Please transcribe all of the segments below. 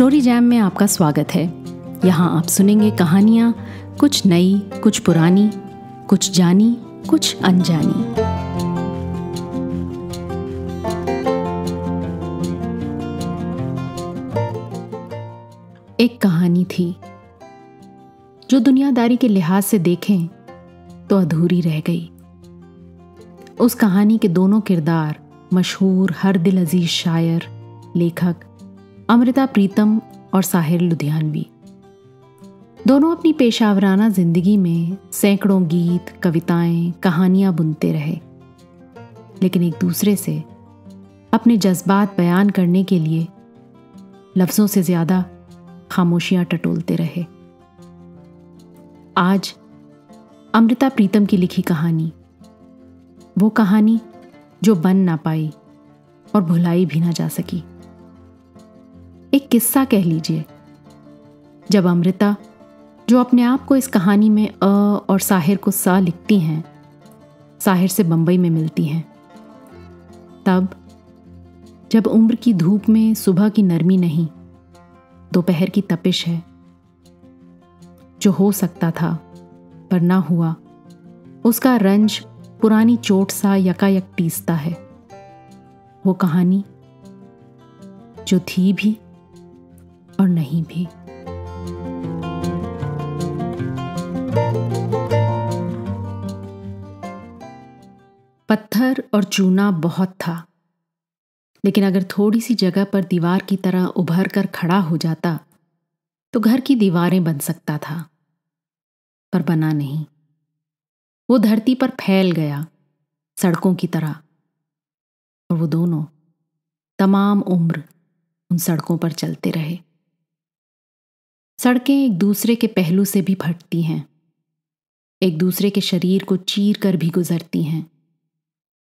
story jam में आपका स्वागत है यहाँ आप सुनेंगे कहानियाँ कुछ नई कुछ पुरानी कुछ जानी कुछ अनजानी एक कहानी थी जो दुनियादारी के लिहाज से देखें तो अधूरी रह गई उस कहानी के दोनों किरदार मशहूर हर दिल अजीज शायर लेखक अमृता प्रीतम और साहिर लुधियानवी दोनों अपनी पेशावराना जिंदगी में सैकड़ों गीत कविताएं कहानियां बुनते रहे लेकिन एक दूसरे से अपने जज्बात बयान करने के लिए लफ्ज़ों से ज़्यादा खामोशियां टटोलते रहे आज अमृता प्रीतम की लिखी कहानी वो कहानी जो बन ना पाई और भुलाई भी ना जा सकी किस्सा कह लीजिए जब अमृता जो अपने आप को इस कहानी में अ और साहिर को सा लिखती हैं साहिर से बंबई में मिलती हैं तब जब उम्र की धूप में सुबह की नरमी नहीं दोपहर की तपिश है जो हो सकता था पर ना हुआ उसका रंज पुरानी चोट सा यकायक टीसता है वो कहानी जो थी भी और नहीं भी पत्थर और चूना बहुत था लेकिन अगर थोड़ी सी जगह पर दीवार की तरह उभर कर खड़ा हो जाता तो घर की दीवारें बन सकता था पर बना नहीं वो धरती पर फैल गया सड़कों की तरह और वो दोनों तमाम उम्र उन सड़कों पर चलते रहे सड़कें एक दूसरे के पहलू से भी फटती हैं एक दूसरे के शरीर को चीर कर भी गुजरती हैं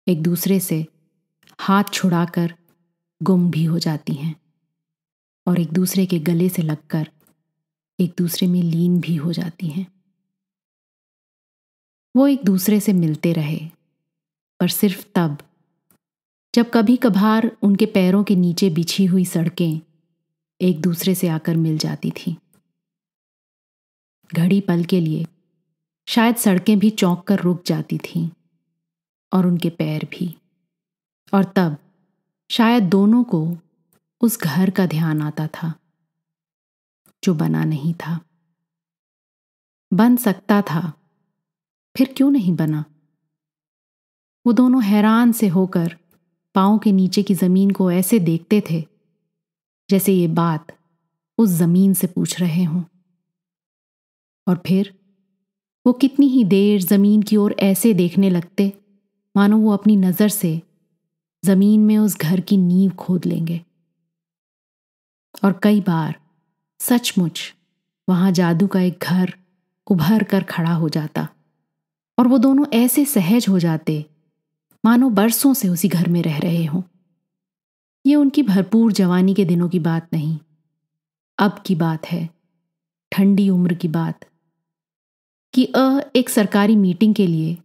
एक दूसरे से हाथ छुड़ाकर गुम भी हो जाती हैं और एक दूसरे के गले से लगकर एक दूसरे में लीन भी हो जाती हैं वो एक दूसरे से मिलते रहे पर सिर्फ तब जब कभी कभार उनके पैरों के नीचे बिछी हुई सड़कें एक दूसरे से आकर मिल जाती थीं घड़ी पल के लिए शायद सड़कें भी चौंक कर रुक जाती थीं और उनके पैर भी और तब शायद दोनों को उस घर का ध्यान आता था जो बना नहीं था बन सकता था फिर क्यों नहीं बना वो दोनों हैरान से होकर पाँव के नीचे की ज़मीन को ऐसे देखते थे जैसे ये बात उस ज़मीन से पूछ रहे हों और फिर वो कितनी ही देर ज़मीन की ओर ऐसे देखने लगते मानो वो अपनी नज़र से ज़मीन में उस घर की नींव खोद लेंगे और कई बार सचमुच वहां जादू का एक घर उभर कर खड़ा हो जाता और वो दोनों ऐसे सहज हो जाते मानो बरसों से उसी घर में रह रहे हों ये उनकी भरपूर जवानी के दिनों की बात नहीं अब की बात है ठंडी उम्र की बात कि अ एक सरकारी मीटिंग के लिए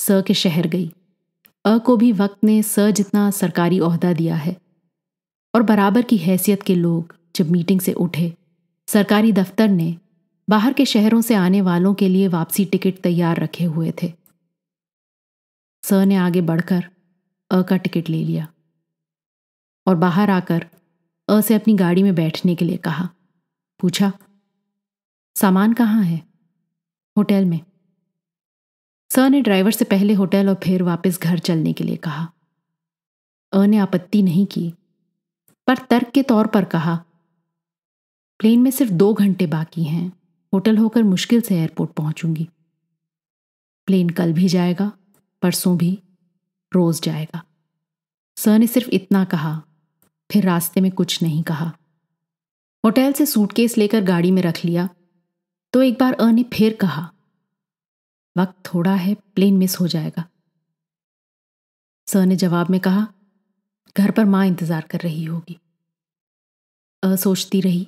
स के शहर गई अ को भी वक्त ने स जितना सरकारी अहदा दिया है और बराबर की हैसियत के लोग जब मीटिंग से उठे सरकारी दफ्तर ने बाहर के शहरों से आने वालों के लिए वापसी टिकट तैयार रखे हुए थे स ने आगे बढ़कर अ का टिकट ले लिया और बाहर आकर अ से अपनी गाड़ी में बैठने के लिए कहा पूछा सामान कहाँ है होटल में सर ने ड्राइवर से पहले होटल और फिर वापस घर चलने के लिए कहा अ ने आपत्ति नहीं की पर तर्क के तौर पर कहा प्लेन में सिर्फ दो घंटे बाकी हैं होटल होकर मुश्किल से एयरपोर्ट पहुंचूंगी प्लेन कल भी जाएगा परसों भी रोज जाएगा सर ने सिर्फ इतना कहा फिर रास्ते में कुछ नहीं कहा होटल से सूटकेस लेकर गाड़ी में रख लिया तो एक बार अ ने फिर कहा वक्त थोड़ा है प्लेन मिस हो जाएगा स ने जवाब में कहा घर पर मां इंतजार कर रही होगी अ सोचती रही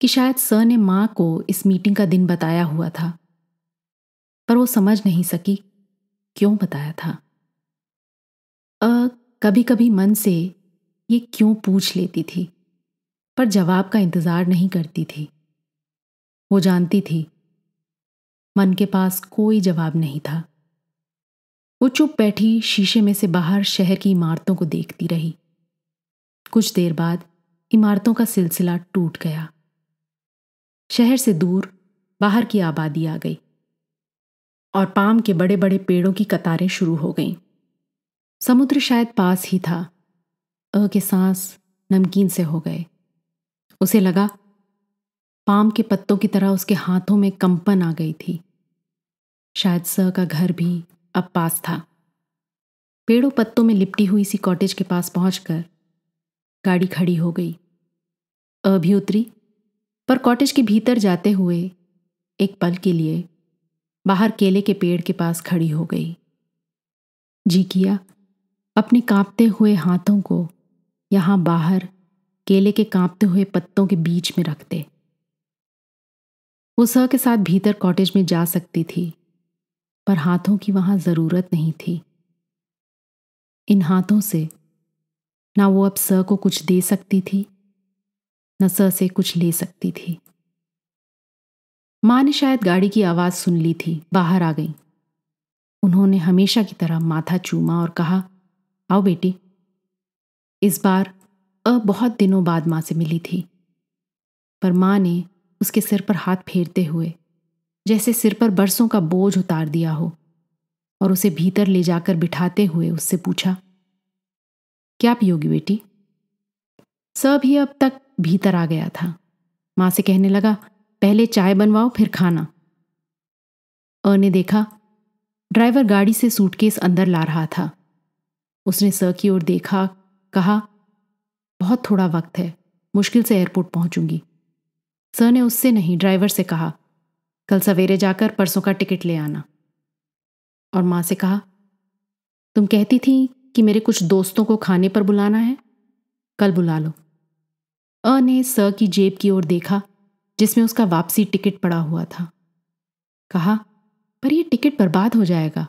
कि शायद स ने मां को इस मीटिंग का दिन बताया हुआ था पर वो समझ नहीं सकी क्यों बताया था अ कभी कभी मन से ये क्यों पूछ लेती थी पर जवाब का इंतज़ार नहीं करती थी वो जानती थी मन के पास कोई जवाब नहीं था वो चुप बैठी शीशे में से बाहर शहर की इमारतों को देखती रही कुछ देर बाद इमारतों का सिलसिला टूट गया शहर से दूर बाहर की आबादी आ गई और पाम के बड़े बड़े पेड़ों की कतारें शुरू हो गईं समुद्र शायद पास ही था अ के सांस नमकीन से हो गए उसे लगा पाम के पत्तों की तरह उसके हाथों में कंपन आ गई थी शायद स का घर भी अब पास था पेड़ों पत्तों में लिपटी हुई सी कॉटेज के पास पहुंचकर गाड़ी खड़ी हो गई अ भी उतरी पर कॉटेज के भीतर जाते हुए एक पल के लिए बाहर केले के पेड़ के पास खड़ी हो गई जी किया अपने कांपते हुए हाथों को यहाँ बाहर केले के कांपते हुए पत्तों के बीच में रखते वो सर के साथ भीतर कॉटेज में जा सकती थी पर हाथों की वहां जरूरत नहीं थी इन हाथों से ना वो अब सर को कुछ दे सकती थी न सर से कुछ ले सकती थी मां ने शायद गाड़ी की आवाज सुन ली थी बाहर आ गई उन्होंने हमेशा की तरह माथा चूमा और कहा आओ बेटी इस बार अ बहुत दिनों बाद मां से मिली थी पर मां ने उसके सिर पर हाथ फेरते हुए जैसे सिर पर बरसों का बोझ उतार दिया हो और उसे भीतर ले जाकर बिठाते हुए उससे पूछा क्या पियोगी बेटी सब ही अब तक भीतर आ गया था मां से कहने लगा पहले चाय बनवाओ फिर खाना अ ने देखा ड्राइवर गाड़ी से सूटकेस अंदर ला रहा था उसने सर की ओर देखा कहा बहुत थोड़ा वक्त है मुश्किल से एयरपोर्ट पहुंचूंगी सर ने उससे नहीं ड्राइवर से कहा कल सवेरे जाकर परसों का टिकट ले आना और माँ से कहा तुम कहती थी कि मेरे कुछ दोस्तों को खाने पर बुलाना है कल बुला लो अ ने सर की जेब की ओर देखा जिसमें उसका वापसी टिकट पड़ा हुआ था कहा पर यह टिकट बर्बाद हो जाएगा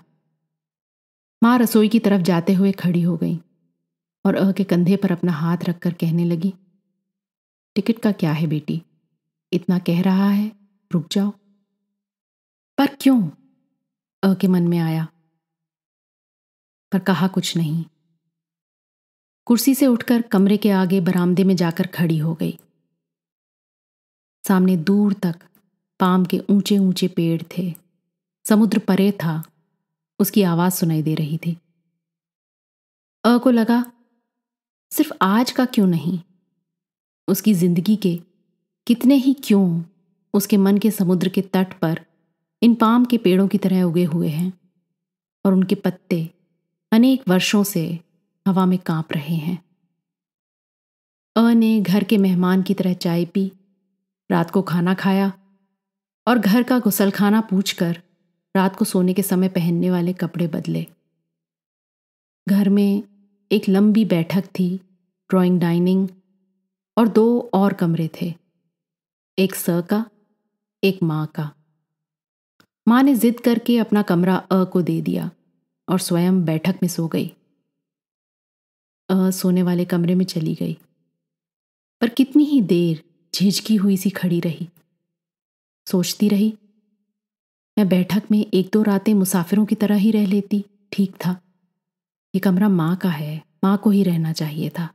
माँ रसोई की तरफ जाते हुए खड़ी हो गई और अ के कंधे पर अपना हाथ रखकर कहने लगी टिकट का क्या है बेटी इतना कह रहा है रुक जाओ पर क्यों अ के मन में आया पर कहा कुछ नहीं कुर्सी से उठकर कमरे के आगे बरामदे में जाकर खड़ी हो गई सामने दूर तक पाम के ऊंचे ऊंचे पेड़ थे समुद्र परे था उसकी आवाज सुनाई दे रही थी अ को लगा सिर्फ आज का क्यों नहीं उसकी जिंदगी के कितने ही क्यों उसके मन के समुद्र के तट पर इन पाम के पेड़ों की तरह उगे हुए हैं और उनके पत्ते अनेक वर्षों से हवा में कांप रहे हैं अ ने घर के मेहमान की तरह चाय पी रात को खाना खाया और घर का गुसलखाना कर रात को सोने के समय पहनने वाले कपड़े बदले घर में एक लंबी बैठक थी ड्राइंग डाइनिंग और दो और कमरे थे एक स का एक माँ का माँ ने जिद करके अपना कमरा अ को दे दिया और स्वयं बैठक में सो गई अ सोने वाले कमरे में चली गई पर कितनी ही देर झिझकी हुई सी खड़ी रही सोचती रही मैं बैठक में एक दो रातें मुसाफिरों की तरह ही रह लेती ठीक था ये कमरा माँ का है माँ को ही रहना चाहिए था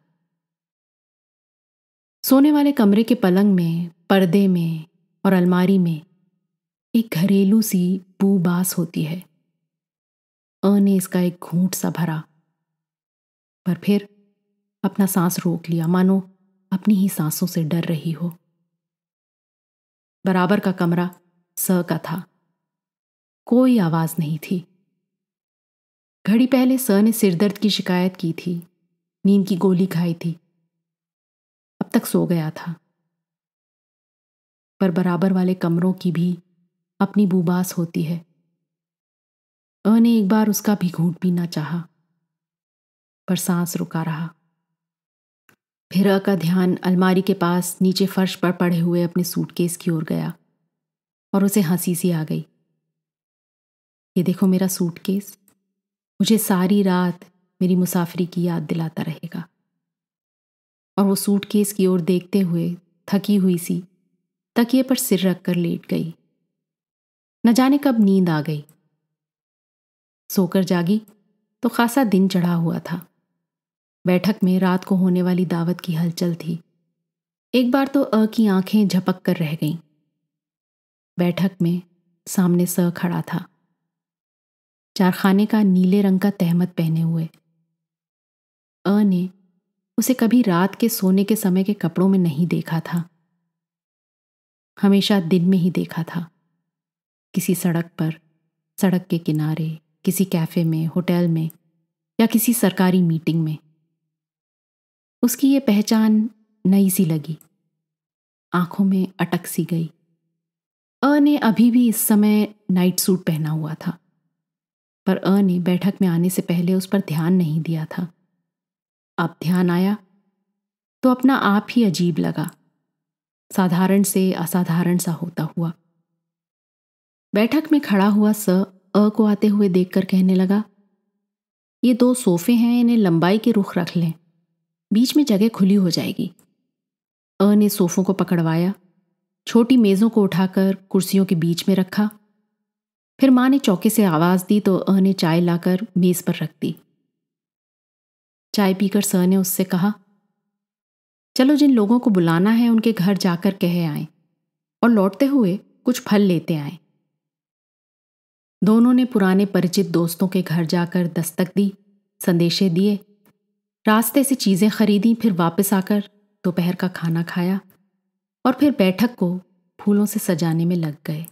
सोने वाले कमरे के पलंग में पर्दे में और अलमारी में एक घरेलू सी बू बास होती है अ ने इसका एक घूंट सा भरा पर फिर अपना सांस रोक लिया मानो अपनी ही सांसों से डर रही हो बराबर का कमरा स का था कोई आवाज नहीं थी घड़ी पहले स ने सिरदर्द की शिकायत की थी नींद की गोली खाई थी अब तक सो गया था पर बराबर वाले कमरों की भी अपनी बुबास होती है अ ने एक बार उसका भी घूट पीना चाहा पर सांस रुका रहा फिर अ का ध्यान अलमारी के पास नीचे फर्श पर पड़े हुए अपने सूटकेस की ओर गया और उसे हंसी सी आ गई ये देखो मेरा सूटकेस मुझे सारी रात मेरी मुसाफिरी की याद दिलाता रहेगा और वो सूटकेस की ओर देखते हुए थकी हुई सी तकिए पर सिर रख कर लेट गई न जाने कब नींद आ गई सोकर जागी तो खासा दिन चढ़ा हुआ था बैठक में रात को होने वाली दावत की हलचल थी एक बार तो अ की आंखें झपक कर रह गईं बैठक में सामने स खड़ा था चारखाने का नीले रंग का तहमत पहने हुए अ ने उसे कभी रात के सोने के समय के कपड़ों में नहीं देखा था हमेशा दिन में ही देखा था किसी सड़क पर सड़क के किनारे किसी कैफ़े में होटल में या किसी सरकारी मीटिंग में उसकी ये पहचान नई सी लगी आंखों में अटक सी गई अ ने अभी भी इस समय नाइट सूट पहना हुआ था पर अ ने बैठक में आने से पहले उस पर ध्यान नहीं दिया था अब ध्यान आया तो अपना आप ही अजीब लगा साधारण से असाधारण सा होता हुआ बैठक में खड़ा हुआ स अ को आते हुए देखकर कहने लगा ये दो सोफे हैं इन्हें लंबाई के रुख रख लें बीच में जगह खुली हो जाएगी अ ने सोफों को पकड़वाया छोटी मेज़ों को उठाकर कुर्सियों के बीच में रखा फिर माँ ने चौके से आवाज़ दी तो अ ने चाय लाकर मेज़ पर रख दी चाय पीकर स ने उससे कहा चलो जिन लोगों को बुलाना है उनके घर जाकर कह आए और लौटते हुए कुछ फल लेते आए दोनों ने पुराने परिचित दोस्तों के घर जाकर दस्तक दी संदेशे दिए रास्ते से चीज़ें खरीदी फिर वापस आकर दोपहर का खाना खाया और फिर बैठक को फूलों से सजाने में लग गए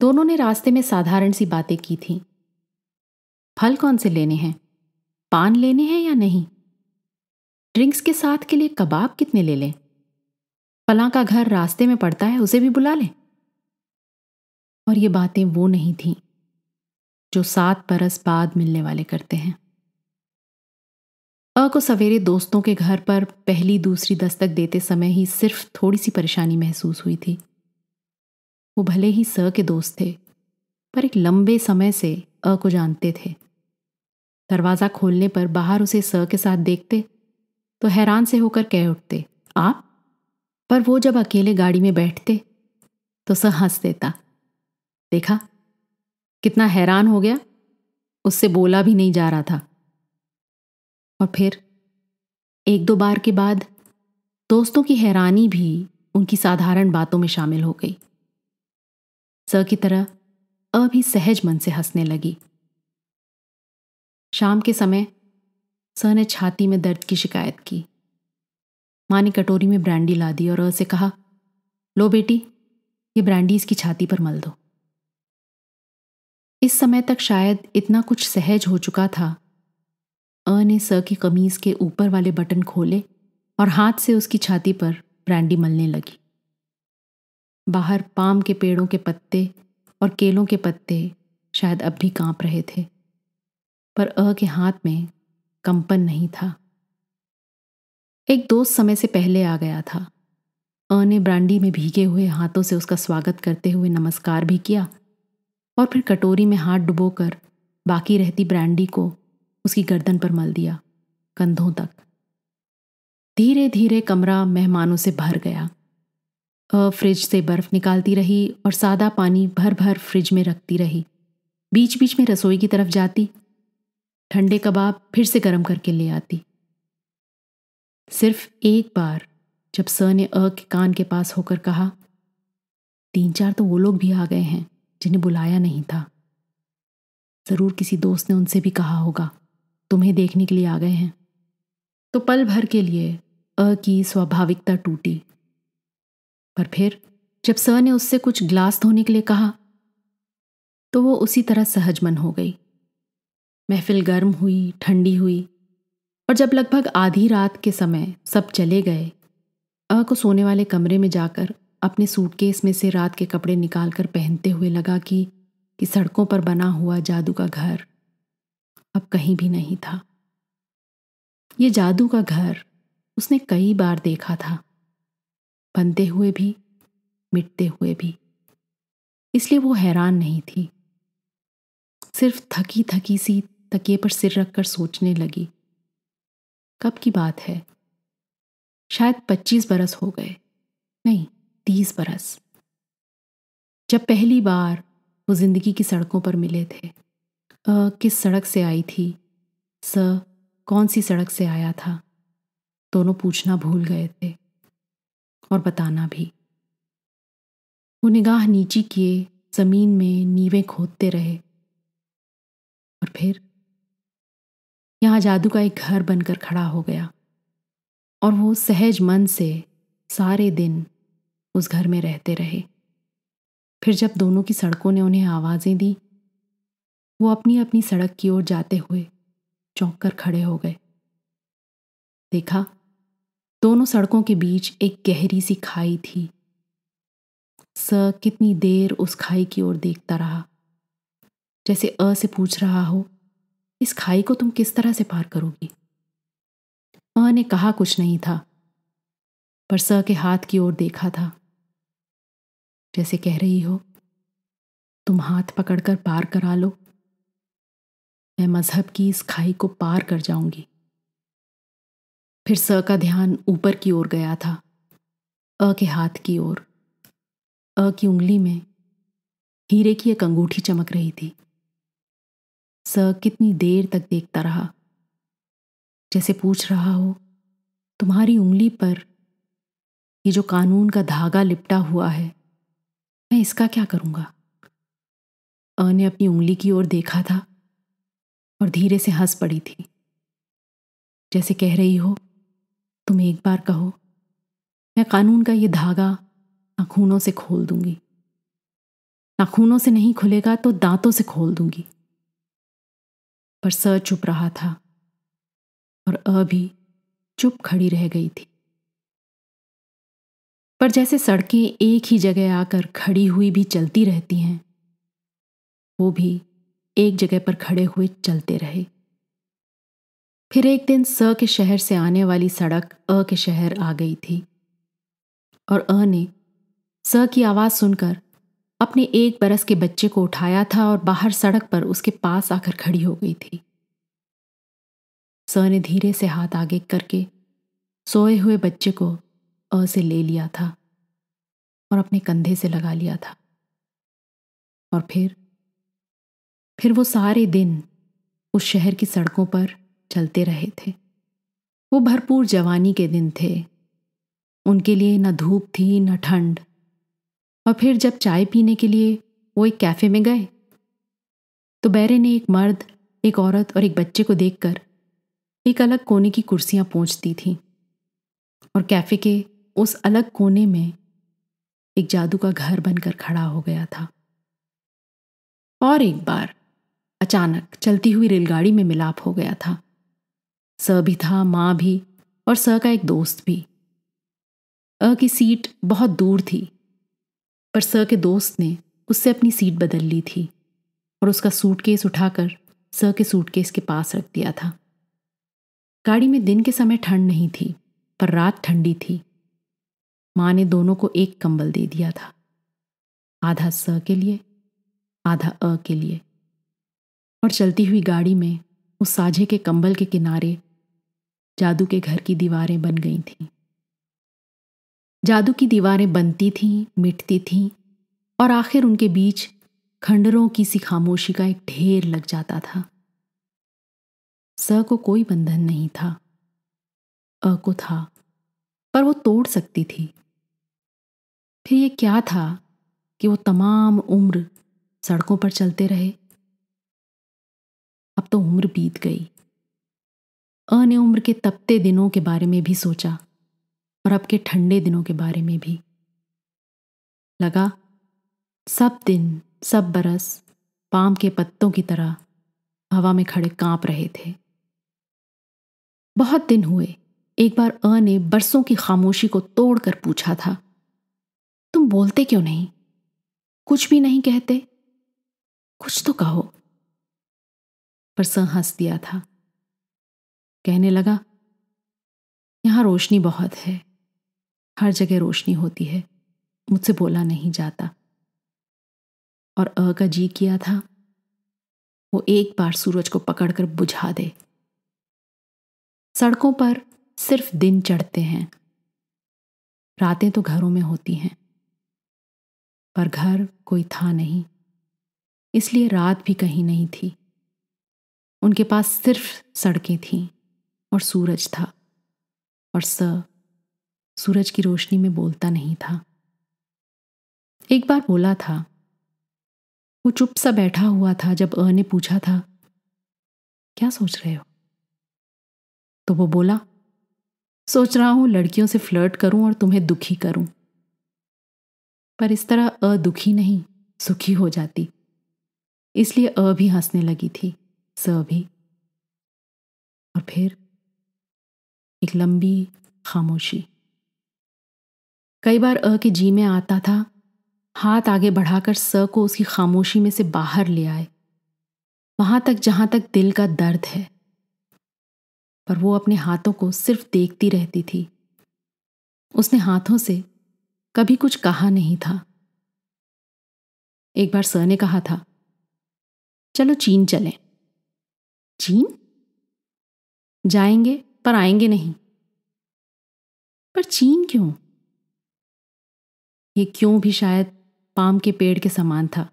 दोनों ने रास्ते में साधारण सी बातें की थीं फल कौन से लेने हैं पान लेने हैं या नहीं ड्रिंक्स के साथ के लिए कबाब कितने ले लें फला का घर रास्ते में पड़ता है उसे भी बुला लें और ये बातें वो नहीं थी जो सात बरस बाद मिलने वाले करते हैं अ को सवेरे दोस्तों के घर पर पहली दूसरी दस्तक देते समय ही सिर्फ थोड़ी सी परेशानी महसूस हुई थी वो भले ही स के दोस्त थे पर एक लंबे समय से अ को जानते थे दरवाज़ा खोलने पर बाहर उसे स के साथ देखते तो हैरान से होकर कह उठते आप पर वो जब अकेले गाड़ी में बैठते तो सह हंस देता देखा कितना हैरान हो गया उससे बोला भी नहीं जा रहा था और फिर एक दो बार के बाद दोस्तों की हैरानी भी उनकी साधारण बातों में शामिल हो गई स की तरह अभी सहज मन से हंसने लगी शाम के समय स ने छाती में दर्द की शिकायत की माँ ने कटोरी में ब्रांडी ला दी और अ से कहा लो बेटी ये ब्रांडी इसकी छाती पर मल दो इस समय तक शायद इतना कुछ सहज हो चुका था अ ने स की कमीज के ऊपर वाले बटन खोले और हाथ से उसकी छाती पर ब्रांडी मलने लगी बाहर पाम के पेड़ों के पत्ते और केलों के पत्ते शायद अब भी कांप रहे थे पर अ के हाथ में कंपन नहीं था एक दोस्त समय से पहले आ गया था अ ने ब्रांडी में भीगे हुए हाथों से उसका स्वागत करते हुए नमस्कार भी किया और फिर कटोरी में हाथ डुबोकर बाकी रहती ब्रांडी को उसकी गर्दन पर मल दिया कंधों तक धीरे धीरे कमरा मेहमानों से भर गया अ फ्रिज से बर्फ निकालती रही और सादा पानी भर भर फ्रिज में रखती रही बीच बीच में रसोई की तरफ जाती ठंडे कबाब फिर से गर्म करके ले आती सिर्फ एक बार जब स ने अ के कान के पास होकर कहा तीन चार तो वो लोग भी आ गए हैं जिन्हें बुलाया नहीं था ज़रूर किसी दोस्त ने उनसे भी कहा होगा तुम्हें देखने के लिए आ गए हैं तो पल भर के लिए अ की स्वाभाविकता टूटी पर फिर जब स ने उससे कुछ ग्लास धोने के लिए कहा तो वो उसी तरह सहजमन हो गई महफिल गर्म हुई ठंडी हुई और जब लगभग आधी रात के समय सब चले गए अ को सोने वाले कमरे में जाकर अपने सूटकेस में से रात के कपड़े निकालकर पहनते हुए लगा कि कि सड़कों पर बना हुआ जादू का घर अब कहीं भी नहीं था ये जादू का घर उसने कई बार देखा था बनते हुए भी मिटते हुए भी इसलिए वो हैरान नहीं थी सिर्फ थकी थकी सी तकिए पर सिर रखकर सोचने लगी कब की बात है शायद पच्चीस बरस हो गए नहीं तीस बरस जब पहली बार वो जिंदगी की सड़कों पर मिले थे अ किस सड़क से आई थी स कौन सी सड़क से आया था दोनों पूछना भूल गए थे और बताना भी वो निगाह नीची किए ज़मीन में नीवें खोदते रहे और फिर यहाँ जादू का एक घर बनकर खड़ा हो गया और वो सहज मन से सारे दिन उस घर में रहते रहे फिर जब दोनों की सड़कों ने उन्हें आवाज़ें दी वो अपनी अपनी सड़क की ओर जाते हुए चौंक कर खड़े हो गए देखा दोनों सड़कों के बीच एक गहरी सी खाई थी स कितनी देर उस खाई की ओर देखता रहा जैसे अ से पूछ रहा हो इस खाई को तुम किस तरह से पार करोगी मां ने कहा कुछ नहीं था पर स के हाथ की ओर देखा था जैसे कह रही हो तुम हाथ पकड़कर पार करा लो मैं मजहब की इस खाई को पार कर जाऊंगी फिर स का ध्यान ऊपर की ओर गया था अ के हाथ की ओर अ की उंगली में हीरे की एक अंगूठी चमक रही थी सर कितनी देर तक देखता रहा जैसे पूछ रहा हो तुम्हारी उंगली पर ये जो कानून का धागा लिपटा हुआ है मैं इसका क्या करूंगा अ ने अपनी उंगली की ओर देखा था और धीरे से हंस पड़ी थी जैसे कह रही हो तुम एक बार कहो मैं कानून का ये धागा नाखूनों से खोल दूंगी नाखूनों से नहीं खुलेगा तो दांतों से खोल दूंगी पर स चुप रहा था और अ भी चुप खड़ी रह गई थी पर जैसे सड़कें एक ही जगह आकर खड़ी हुई भी चलती रहती हैं वो भी एक जगह पर खड़े हुए चलते रहे फिर एक दिन स के शहर से आने वाली सड़क अ के शहर आ गई थी और अ ने स की आवाज़ सुनकर अपने एक बरस के बच्चे को उठाया था और बाहर सड़क पर उसके पास आकर खड़ी हो गई थी सर ने धीरे से हाथ आगे करके सोए हुए बच्चे को अ से ले लिया था और अपने कंधे से लगा लिया था और फिर फिर वो सारे दिन उस शहर की सड़कों पर चलते रहे थे वो भरपूर जवानी के दिन थे उनके लिए न धूप थी न ठंड और फिर जब चाय पीने के लिए वो एक कैफ़े में गए तो बैरे ने एक मर्द एक औरत और एक बच्चे को देखकर एक अलग कोने की कुर्सियां पहुंचती थी और कैफ़े के उस अलग कोने में एक जादू का घर बनकर खड़ा हो गया था और एक बार अचानक चलती हुई रेलगाड़ी में मिलाप हो गया था स भी था माँ भी और स का एक दोस्त भी अ की सीट बहुत दूर थी पर सर के दोस्त ने उससे अपनी सीट बदल ली थी और उसका सूटकेस उठाकर सर के सूटकेस के पास रख दिया था गाड़ी में दिन के समय ठंड नहीं थी पर रात ठंडी थी माँ ने दोनों को एक कंबल दे दिया था आधा स के लिए आधा अ के लिए और चलती हुई गाड़ी में उस साझे के कंबल के किनारे जादू के घर की दीवारें बन गई थीं जादू की दीवारें बनती थीं मिटती थीं और आखिर उनके बीच खंडरों की सी खामोशी का एक ढेर लग जाता था स को कोई बंधन नहीं था अ को था पर वो तोड़ सकती थी फिर ये क्या था कि वो तमाम उम्र सड़कों पर चलते रहे अब तो उम्र बीत गई अ ने उम्र के तपते दिनों के बारे में भी सोचा और अब के ठंडे दिनों के बारे में भी लगा सब दिन सब बरस पाम के पत्तों की तरह हवा में खड़े कांप रहे थे बहुत दिन हुए एक बार अ ने बरसों की खामोशी को तोड़कर पूछा था तुम बोलते क्यों नहीं कुछ भी नहीं कहते कुछ तो कहो पर स हंस दिया था कहने लगा यहां रोशनी बहुत है हर जगह रोशनी होती है मुझसे बोला नहीं जाता और अ का जी किया था वो एक बार सूरज को पकड़कर बुझा दे सड़कों पर सिर्फ दिन चढ़ते हैं रातें तो घरों में होती हैं पर घर कोई था नहीं इसलिए रात भी कहीं नहीं थी उनके पास सिर्फ सड़कें थीं और सूरज था और स सूरज की रोशनी में बोलता नहीं था एक बार बोला था वो चुप सा बैठा हुआ था जब अ ने पूछा था क्या सोच रहे हो तो वो बोला सोच रहा हूं लड़कियों से फ्लर्ट करूं और तुम्हें दुखी करूं पर इस तरह अ दुखी नहीं सुखी हो जाती इसलिए अ भी हंसने लगी थी स भी और फिर एक लंबी खामोशी कई बार अ के जी में आता था हाथ आगे बढ़ाकर स को उसकी खामोशी में से बाहर ले आए वहां तक जहां तक दिल का दर्द है पर वो अपने हाथों को सिर्फ देखती रहती थी उसने हाथों से कभी कुछ कहा नहीं था एक बार सर ने कहा था चलो चीन चलें चीन जाएंगे पर आएंगे नहीं पर चीन क्यों ये क्यों भी शायद पाम के पेड़ के समान था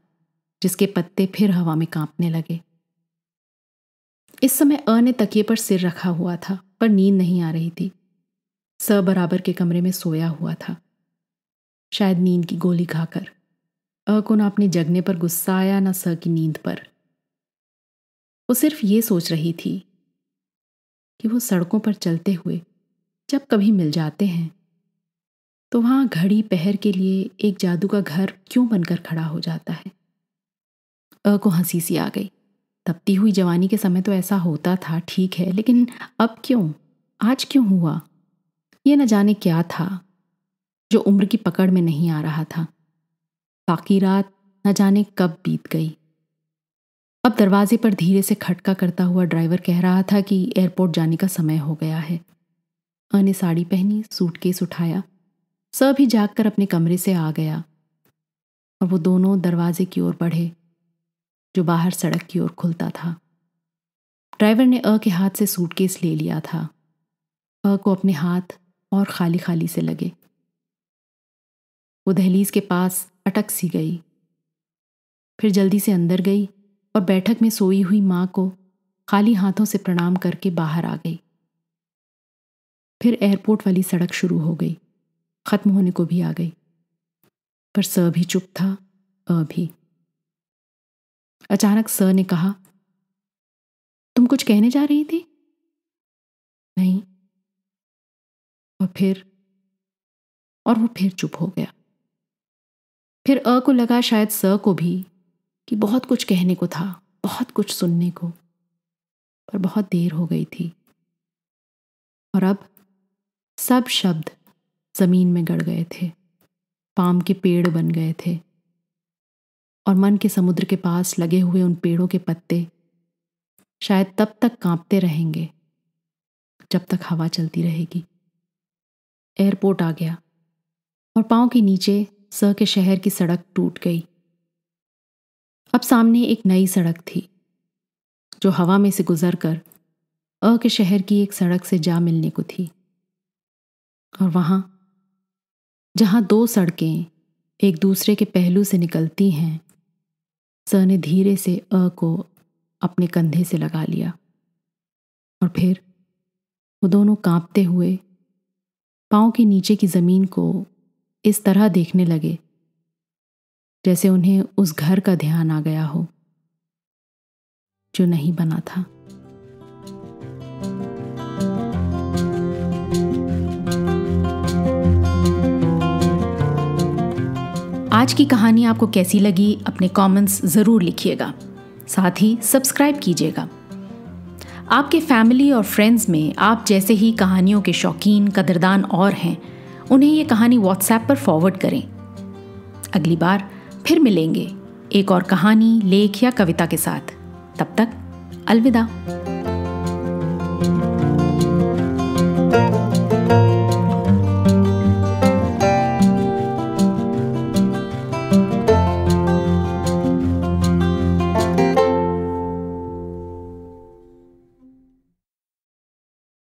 जिसके पत्ते फिर हवा में कांपने लगे इस समय अ ने तकिए पर सिर रखा हुआ था पर नींद नहीं आ रही थी स बराबर के कमरे में सोया हुआ था शायद नींद की गोली खाकर अ को ना अपने जगने पर गुस्सा आया ना स की नींद पर वो सिर्फ ये सोच रही थी कि वो सड़कों पर चलते हुए जब कभी मिल जाते हैं तो वहाँ घड़ी पहर के लिए एक जादू का घर क्यों बनकर खड़ा हो जाता है अ को हंसी सी आ गई तपती हुई जवानी के समय तो ऐसा होता था ठीक है लेकिन अब क्यों आज क्यों हुआ ये न जाने क्या था जो उम्र की पकड़ में नहीं आ रहा था बाकी रात न जाने कब बीत गई अब दरवाजे पर धीरे से खटका करता हुआ ड्राइवर कह रहा था कि एयरपोर्ट जाने का समय हो गया है अ ने साड़ी पहनी सूटकेस उठाया सब ही जाग कर अपने कमरे से आ गया और वो दोनों दरवाजे की ओर बढ़े जो बाहर सड़क की ओर खुलता था ड्राइवर ने अ के हाथ से सूटकेस ले लिया था अ को अपने हाथ और खाली खाली से लगे वो दहलीज के पास अटक सी गई फिर जल्दी से अंदर गई और बैठक में सोई हुई माँ को खाली हाथों से प्रणाम करके बाहर आ गई फिर एयरपोर्ट वाली सड़क शुरू हो गई खत्म होने को भी आ गई पर स भी चुप था अ भी अचानक स ने कहा तुम कुछ कहने जा रही थी नहीं और फिर और वो फिर चुप हो गया फिर अ को लगा शायद स को भी कि बहुत कुछ कहने को था बहुत कुछ सुनने को पर बहुत देर हो गई थी और अब सब शब्द ज़मीन में गड़ गए थे पाम के पेड़ बन गए थे और मन के समुद्र के पास लगे हुए उन पेड़ों के पत्ते शायद तब तक कांपते रहेंगे जब तक हवा चलती रहेगी एयरपोर्ट आ गया और पाँव के नीचे स के शहर की सड़क टूट गई अब सामने एक नई सड़क थी जो हवा में से गुजर कर अ के शहर की एक सड़क से जा मिलने को थी और वहां जहाँ दो सड़कें एक दूसरे के पहलू से निकलती हैं स ने धीरे से अ को अपने कंधे से लगा लिया और फिर वो दोनों कांपते हुए पाँव के नीचे की ज़मीन को इस तरह देखने लगे जैसे उन्हें उस घर का ध्यान आ गया हो जो नहीं बना था आज की कहानी आपको कैसी लगी अपने कमेंट्स ज़रूर लिखिएगा साथ ही सब्सक्राइब कीजिएगा आपके फैमिली और फ्रेंड्स में आप जैसे ही कहानियों के शौकीन कदरदान और हैं उन्हें ये कहानी व्हाट्सएप पर फॉरवर्ड करें अगली बार फिर मिलेंगे एक और कहानी लेख या कविता के साथ तब तक अलविदा